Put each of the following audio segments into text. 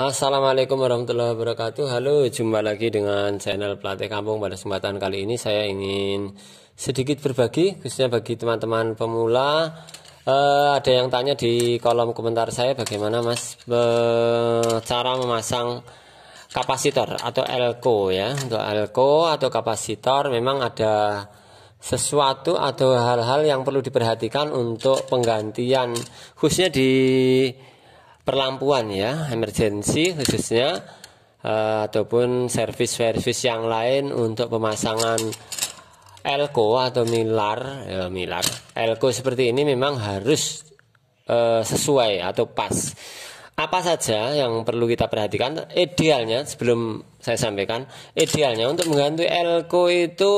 Assalamualaikum warahmatullahi wabarakatuh Halo, jumpa lagi dengan channel Pelatih Kampung Pada kesempatan kali ini saya ingin sedikit berbagi Khususnya bagi teman-teman pemula eh, Ada yang tanya di kolom komentar saya Bagaimana mas cara memasang kapasitor atau elko ya Untuk elko atau kapasitor memang ada sesuatu atau hal-hal yang perlu diperhatikan Untuk penggantian khususnya di perlampuan ya, emergency khususnya uh, ataupun service servis yang lain untuk pemasangan elko atau milar, ya, milar. Elko seperti ini memang harus uh, sesuai atau pas. Apa saja yang perlu kita perhatikan? Idealnya sebelum saya sampaikan, idealnya untuk mengganti elko itu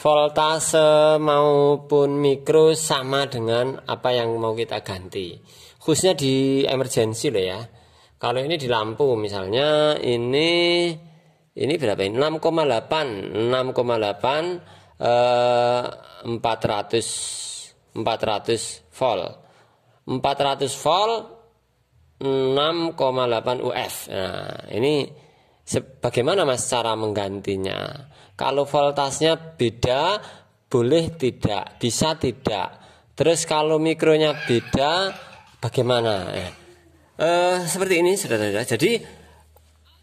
voltase maupun mikro sama dengan apa yang mau kita ganti khususnya di emergensi loh ya. Kalau ini di lampu misalnya ini ini berapa ini 6,8 6,8 eh, 400 400 volt 400 volt 6,8 UF nah ini bagaimana mas cara menggantinya kalau voltasnya beda boleh tidak bisa tidak terus kalau mikronya beda bagaimana ya. seperti ini saudara-saudara. Jadi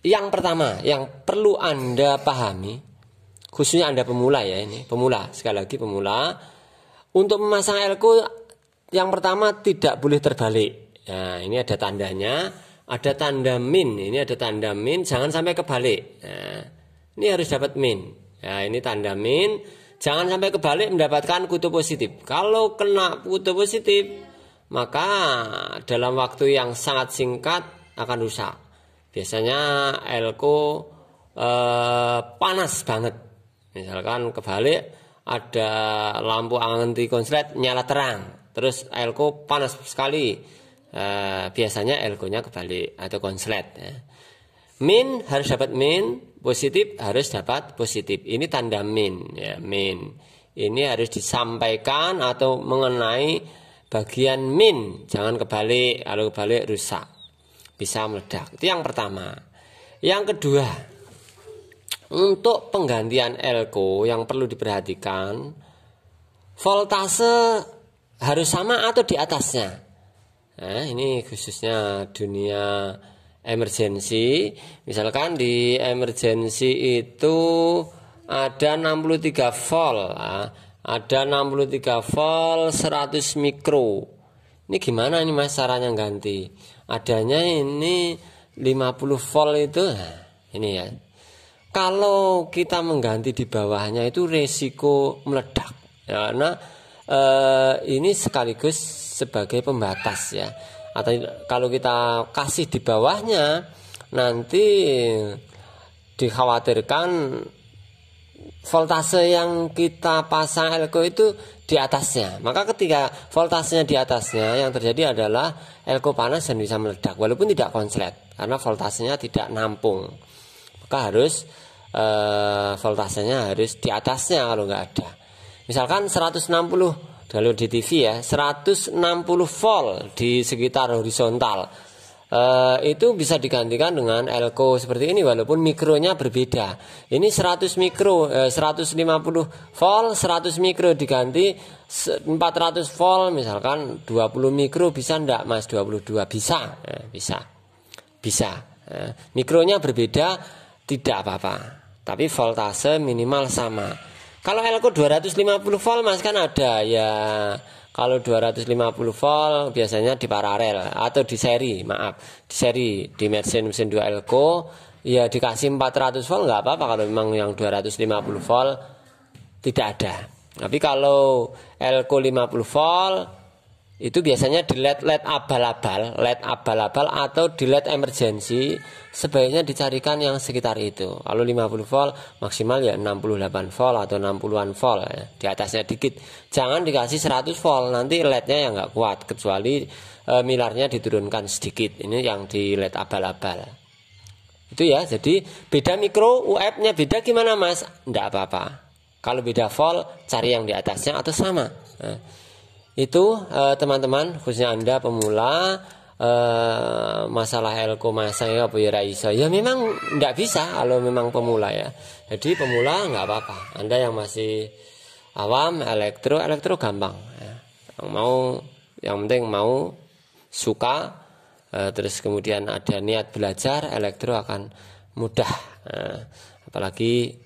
yang pertama yang perlu Anda pahami khususnya Anda pemula ya ini, pemula sekali lagi pemula untuk memasang elko yang pertama tidak boleh terbalik. Nah, ini ada tandanya, ada tanda min, ini ada tanda min, jangan sampai kebalik. Nah, ini harus dapat min. Nah, ini tanda min, jangan sampai kebalik mendapatkan kutu positif. Kalau kena kutu positif, maka dalam waktu yang sangat singkat akan rusak. Biasanya elko eh, panas banget. Misalkan kebalik ada lampu anti konslet nyala terang, terus elko panas sekali. Eh, biasanya elkonya kebalik atau konslet. Ya. Min harus dapat min, positif harus dapat positif. Ini tanda min, ya min. Ini harus disampaikan atau mengenai bagian min jangan kebalik kalau kebalik rusak bisa meledak itu yang pertama yang kedua untuk penggantian elko yang perlu diperhatikan voltase harus sama atau di atasnya nah, ini khususnya dunia emergensi. Misalkan di emergensi itu ada 63 volt. Ah, ada 63 volt 100 mikro ini gimana ini mas caranya ganti adanya ini 50 volt itu nah, ini ya kalau kita mengganti di bawahnya itu resiko meledak ya, karena eh, ini sekaligus sebagai pembatas ya atau kalau kita kasih di bawahnya nanti dikhawatirkan voltase yang kita pasang elko itu di atasnya. Maka ketika voltasenya di atasnya yang terjadi adalah elko panas dan bisa meledak walaupun tidak konslet karena voltasenya tidak nampung. Maka harus e, voltasenya harus di atasnya kalau nggak ada. Misalkan 160 kalau di TV ya 160 volt di sekitar horizontal Uh, itu bisa digantikan dengan elko seperti ini walaupun mikronya berbeda. Ini 100 mikro, eh, uh, 150 volt, 100 mikro diganti 400 volt misalkan 20 mikro bisa ndak Mas 22 bisa. uh, bisa. Bisa. uh, mikronya berbeda tidak apa-apa. Tapi voltase minimal sama. Kalau elko 250 volt Mas kan ada ya kalau 250 volt biasanya di paralel atau di seri, maaf, di seri di mesin-mesin dua elko ya dikasih 400 volt nggak apa-apa kalau memang yang 250 volt tidak ada. Tapi kalau elko 50 volt itu biasanya di led led abal-abal, led abal-abal atau di led emergency sebaiknya dicarikan yang sekitar itu. Kalau 50 volt maksimal ya 68 volt atau 60-an volt ya. Di atasnya dikit. Jangan dikasih 100 volt nanti lednya yang nggak kuat kecuali e, milarnya diturunkan sedikit. Ini yang di led abal-abal. Itu ya. Jadi beda mikro UF-nya beda gimana Mas? Enggak apa-apa. Kalau beda volt cari yang di atasnya atau sama. Nah itu eh, teman-teman uh, khususnya anda pemula uh, masalah elko masa ya apa ya raiso ya memang tidak bisa kalau memang pemula ya jadi pemula nggak apa-apa anda yang masih awam elektro elektro gampang ya. yang mau yang penting mau suka uh, terus kemudian ada niat belajar elektro akan mudah uh, apalagi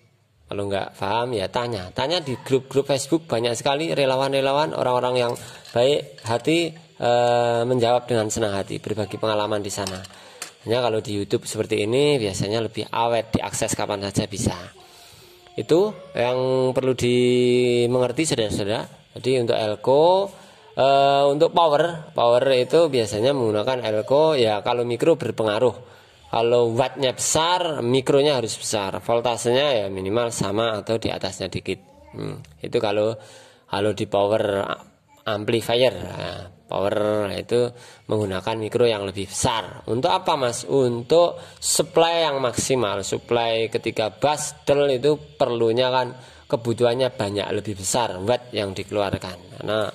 kalau nggak paham ya tanya. Tanya di grup-grup Facebook banyak sekali relawan-relawan orang-orang yang baik hati e, menjawab dengan senang hati, berbagi pengalaman di sana. Hanya kalau di YouTube seperti ini biasanya lebih awet diakses kapan saja bisa. Itu yang perlu dimengerti saudara-saudara. Jadi untuk elko e, untuk power, power itu biasanya menggunakan elko ya kalau mikro berpengaruh kalau wattnya besar mikronya harus besar voltasenya ya minimal sama atau di atasnya dikit hmm, itu kalau kalau di power amplifier nah, power itu menggunakan mikro yang lebih besar untuk apa mas untuk supply yang maksimal supply ketika bastel itu perlunya kan kebutuhannya banyak lebih besar watt yang dikeluarkan karena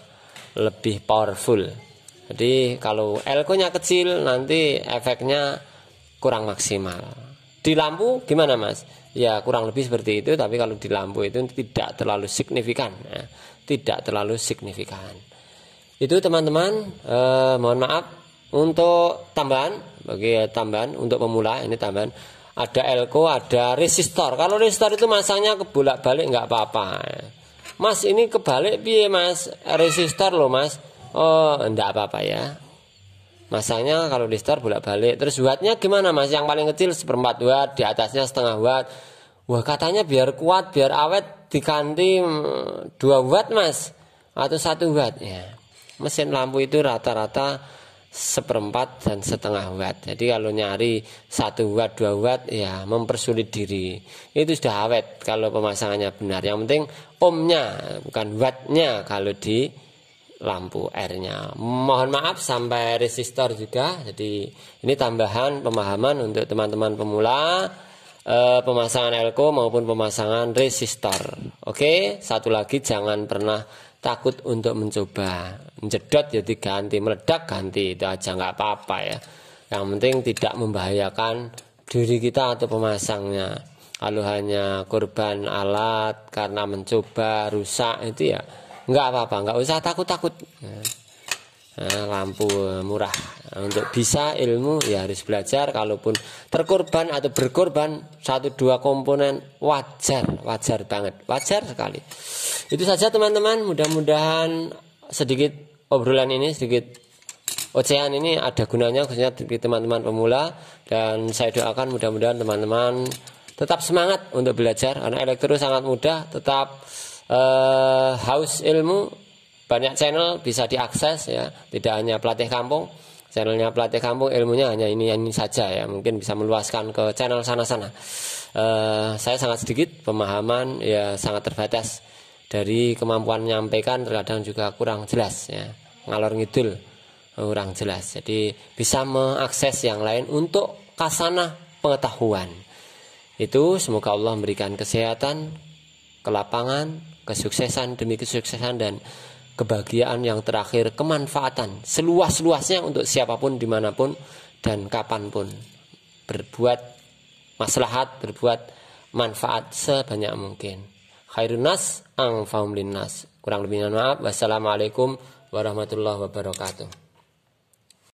lebih powerful jadi kalau elko nya kecil nanti efeknya kurang maksimal. Di lampu gimana Mas? Ya kurang lebih seperti itu, tapi kalau di lampu itu tidak terlalu signifikan, ya. tidak terlalu signifikan. Itu teman-teman, eh, mohon maaf untuk tambahan bagi ya, tambahan untuk pemula ini tambahan ada elko ada resistor kalau resistor itu masangnya kebolak balik nggak apa-apa ya. mas ini kebalik piye mas resistor loh mas oh enggak apa-apa ya masanya kalau di store bolak-balik terus wattnya gimana mas yang paling kecil seperempat watt di atasnya setengah watt wah katanya biar kuat biar awet dikanti 2 mm, watt mas atau satu watt ya mesin lampu itu rata-rata seperempat dan setengah watt jadi kalau nyari satu watt 2 watt ya mempersulit diri itu sudah awet kalau pemasangannya benar yang penting omnya bukan wattnya kalau di lampu airnya. Mohon maaf sampai resistor juga. Jadi ini tambahan pemahaman untuk teman-teman pemula eh, pemasangan elko maupun pemasangan resistor. Oke, satu lagi jangan pernah takut untuk mencoba. Menjedot jadi ganti, meledak ganti itu aja nggak apa-apa ya. Yang penting tidak membahayakan diri kita atau pemasangnya. Kalau hanya korban alat karena mencoba rusak itu ya nggak apa-apa nggak usah takut-takut ah, lampu murah untuk bisa ilmu ya harus belajar kalaupun terkorban atau berkorban satu dua komponen wajar wajar banget wajar sekali itu saja teman-teman mudah-mudahan sedikit obrolan ini sedikit ocehan ini ada gunanya khususnya bagi teman-teman pemula dan saya doakan mudah-mudahan teman-teman tetap semangat untuk belajar karena elektro sangat mudah tetap uh, haus ilmu banyak channel bisa diakses ya tidak hanya pelatih kampung channelnya pelatih kampung ilmunya hanya ini ini saja ya mungkin bisa meluaskan ke channel sana sana uh, eh, saya sangat sedikit pemahaman ya sangat terbatas dari kemampuan menyampaikan terkadang juga kurang jelas ya ngalor ngidul kurang jelas jadi bisa mengakses yang lain untuk kasana pengetahuan itu semoga Allah memberikan kesehatan kelapangan, kesuksesan demi kesuksesan dan kebahagiaan yang terakhir kemanfaatan seluas-luasnya untuk siapapun dimanapun dan kapanpun berbuat maslahat berbuat manfaat sebanyak mungkin khairun nas ang faum nas kurang lebihnya maaf wassalamualaikum warahmatullahi wabarakatuh